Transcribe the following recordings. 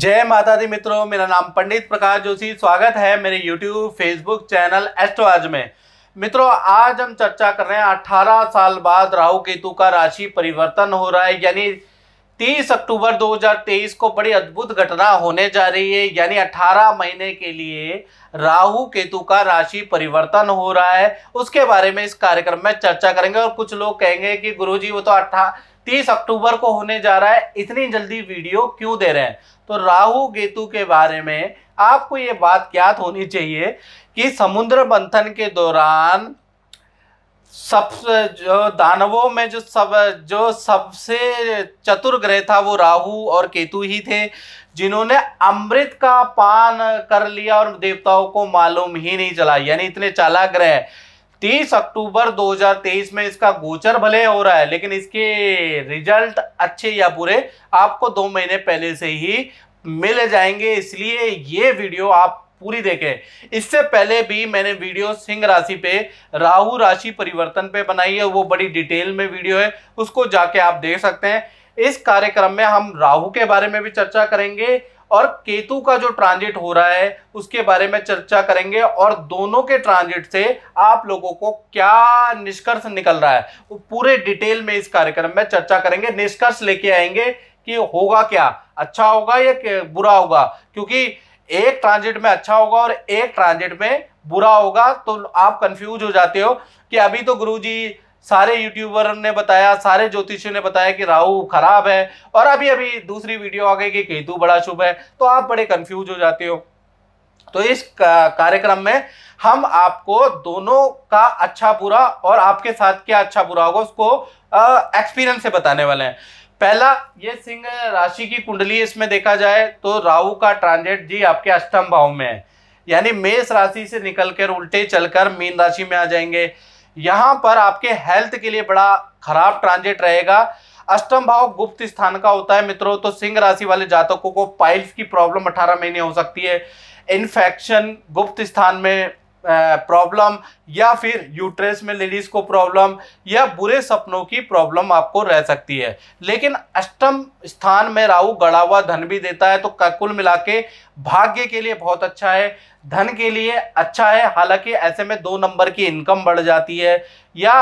जय माता दी मित्रों मेरा नाम पंडित प्रकाश जोशी स्वागत है मेरे YouTube फेसबुक चैनल एस्ट्रोज में मित्रों आज हम चर्चा कर रहे हैं 18 साल बाद राहु केतु का राशि परिवर्तन हो रहा है यानी 30 अक्टूबर 2023 को बड़ी अद्भुत घटना होने जा रही है यानी 18 महीने के लिए राहु केतु का राशि परिवर्तन हो रहा है उसके बारे में इस कार्यक्रम में चर्चा करेंगे और कुछ लोग कहेंगे कि गुरुजी वो तो अट्ठा तीस अक्टूबर को होने जा रहा है इतनी जल्दी वीडियो क्यों दे रहे हैं तो राहु केतु के बारे में आपको ये बात ज्ञात होनी चाहिए कि समुद्र मंथन के दौरान सब जो दानवों में जो सब जो सबसे चतुर ग्रह था वो राहु और केतु ही थे जिन्होंने अमृत का पान कर लिया और देवताओं को मालूम ही नहीं चला यानी इतने चालाक ग्रह 30 अक्टूबर 2023 में इसका गोचर भले हो रहा है लेकिन इसके रिजल्ट अच्छे या बुरे आपको दो महीने पहले से ही मिल जाएंगे इसलिए ये वीडियो आप पूरी देखें इससे पहले भी मैंने वीडियो सिंह राशि पे राहु राशि परिवर्तन पे बनाई है वो बड़ी डिटेल में वीडियो है उसको जाके आप देख सकते हैं इस कार्यक्रम में हम राहु के बारे में भी चर्चा करेंगे और केतु का जो ट्रांजिट हो रहा है उसके बारे में चर्चा करेंगे और दोनों के ट्रांजिट से आप लोगों को क्या निष्कर्ष निकल रहा है वो पूरे डिटेल में इस कार्यक्रम में चर्चा करेंगे निष्कर्ष लेके आएंगे कि होगा क्या अच्छा होगा या बुरा होगा क्योंकि एक ट्रांजिट में अच्छा होगा और एक ट्रांजिट में बुरा होगा तो आप कंफ्यूज हो जाते हो कि अभी तो गुरुजी सारे यूट्यूबर ने बताया सारे ज्योतिषियों ने बताया कि राहु खराब है और अभी अभी दूसरी वीडियो आ गई कि केतु बड़ा शुभ है तो आप बड़े कंफ्यूज हो जाते हो तो इस कार्यक्रम में हम आपको दोनों का अच्छा बुरा और आपके साथ क्या अच्छा बुरा होगा उसको एक्सपीरियंस से बताने वाले हैं पहला ये सिंह राशि की कुंडली इसमें देखा जाए तो राहु का ट्रांजिट जी आपके अष्टम भाव में है यानी मेष राशि से निकलकर उल्टे चलकर मीन राशि में आ जाएंगे यहाँ पर आपके हेल्थ के लिए बड़ा खराब ट्रांजिट रहेगा अष्टम भाव गुप्त स्थान का होता है मित्रों तो सिंह राशि वाले जातकों को पाइल्स की प्रॉब्लम 18 महीने हो सकती है इन्फेक्शन गुप्त स्थान में प्रॉब्लम या फिर यूट्रेस में लेडीज को प्रॉब्लम या बुरे सपनों की प्रॉब्लम आपको रह सकती है लेकिन अष्टम स्थान में राहु गड़ा हुआ धन भी देता है तो कुल मिला के भाग्य के लिए बहुत अच्छा है धन के लिए अच्छा है हालांकि ऐसे में दो नंबर की इनकम बढ़ जाती है या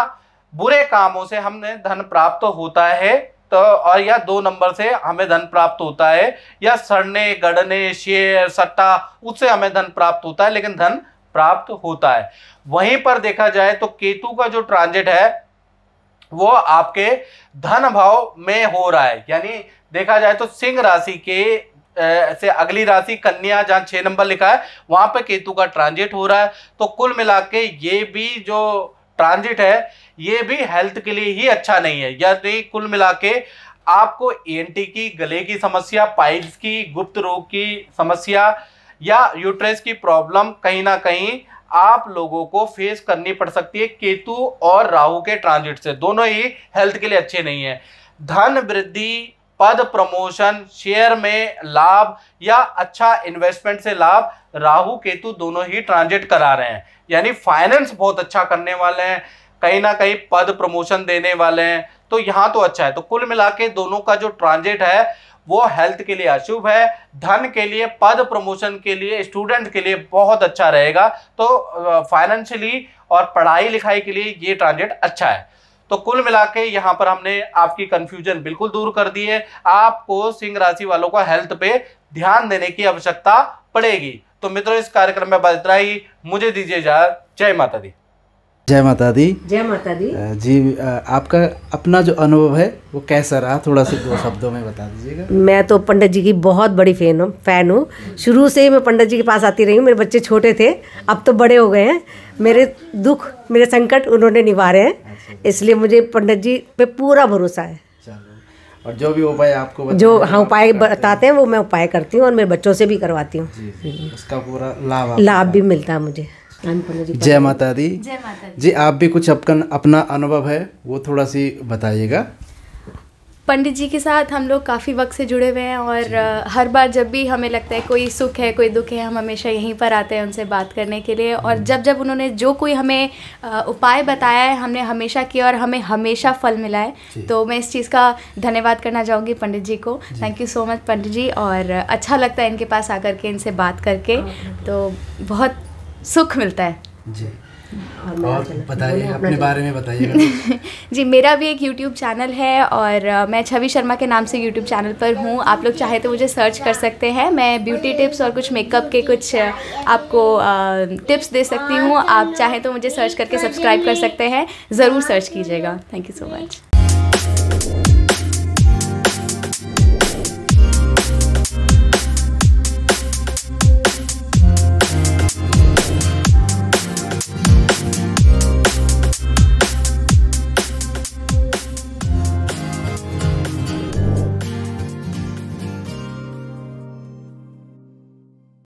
बुरे कामों से हमने धन प्राप्त होता है तो और या दो नंबर से हमें धन प्राप्त होता है या सड़ने गड़ने शेयर सट्टा उससे हमें धन प्राप्त होता है लेकिन धन प्राप्त होता है वहीं पर देखा जाए तो केतु का जो ट्रांजिट है वो आपके धन भाव में हो रहा है यानी देखा जाए तो सिंह राशि के से अगली राशि कन्या जहाँ छः नंबर लिखा है वहाँ पे केतु का ट्रांजिट हो रहा है तो कुल मिला के ये भी जो ट्रांजिट है ये भी हेल्थ के लिए ही अच्छा नहीं है यानी कुल मिला के आपको एएनटी की गले की समस्या पाइल्स की गुप्त रोग की समस्या या यूट्रेस की प्रॉब्लम कहीं ना कहीं आप लोगों को फेस करनी पड़ सकती है केतु और राहु के ट्रांजिट से दोनों ही हेल्थ के लिए अच्छे नहीं है धन वृद्धि पद प्रमोशन शेयर में लाभ या अच्छा इन्वेस्टमेंट से लाभ राहु केतु दोनों ही ट्रांजिट करा रहे हैं यानी फाइनेंस बहुत अच्छा करने वाले हैं कहीं ना कहीं पद प्रमोशन देने वाले हैं तो यहाँ तो अच्छा है तो कुल मिला के दोनों का जो ट्रांजिट है वो हेल्थ के लिए अशुभ है धन के लिए पद प्रमोशन के लिए स्टूडेंट के लिए बहुत अच्छा रहेगा तो फाइनेंशियली और पढ़ाई लिखाई के लिए ये ट्रांजेक्ट अच्छा है तो कुल मिला के यहाँ पर हमने आपकी कंफ्यूजन बिल्कुल दूर कर दी है आपको सिंह राशि वालों को हेल्थ पे ध्यान देने की आवश्यकता पड़ेगी तो मित्रों इस कार्यक्रम में बदतरा इतना ही मुझे दीजिए जा जय माता दी जय माता दी जय माता दी जी आपका अपना जो अनुभव है वो कैसा रहा थोड़ा सा दो शब्दों में बता दीजिएगा मैं तो पंडित जी की बहुत बड़ी फैन हूँ फैन हूँ शुरू से ही मैं पंडित जी के पास आती रही हूँ मेरे बच्चे छोटे थे अब तो बड़े हो गए हैं मेरे दुख मेरे संकट उन्होंने निवारे हैं अच्छा। इसलिए मुझे पंडित जी पे पूरा भरोसा है और जो भी उपाय आपको जो हाँ उपाय बताते हैं वो मैं उपाय करती हूँ और मेरे बच्चों से भी करवाती हूँ उसका पूरा लाभ लाभ भी मिलता है मुझे जय माता दी जी आप भी कुछ अपन अपना अनुभव है वो थोड़ा सी बताइएगा पंडित जी के साथ हम लोग काफ़ी वक्त से जुड़े हुए हैं और हर बार जब भी हमें लगता है कोई सुख है कोई दुख है हम हमेशा यहीं पर आते हैं उनसे बात करने के लिए और हम्म। जब जब उन्होंने जो कोई हमें उपाय बताया है हमने हमेशा किया और हमें हमेशा फल मिला है तो मैं इस चीज़ का धन्यवाद करना चाहूँगी पंडित जी को thank you so much Pandit ji और अच्छा लगता है इनके पास आकर के इनसे बात करके हाँ, तो बहुत सुख मिलता है हाँ, और बताइए अपने बारे में बताइए जी मेरा भी एक YouTube चैनल है और मैं छवि शर्मा के नाम से YouTube चैनल पर हूँ आप लोग चाहे तो मुझे सर्च कर सकते हैं मैं ब्यूटी टिप्स और कुछ मेकअप के कुछ आपको टिप्स दे सकती हूँ आप चाहे तो मुझे सर्च करके सब्सक्राइब कर सकते हैं ज़रूर सर्च कीजिएगा थैंक यू सो मच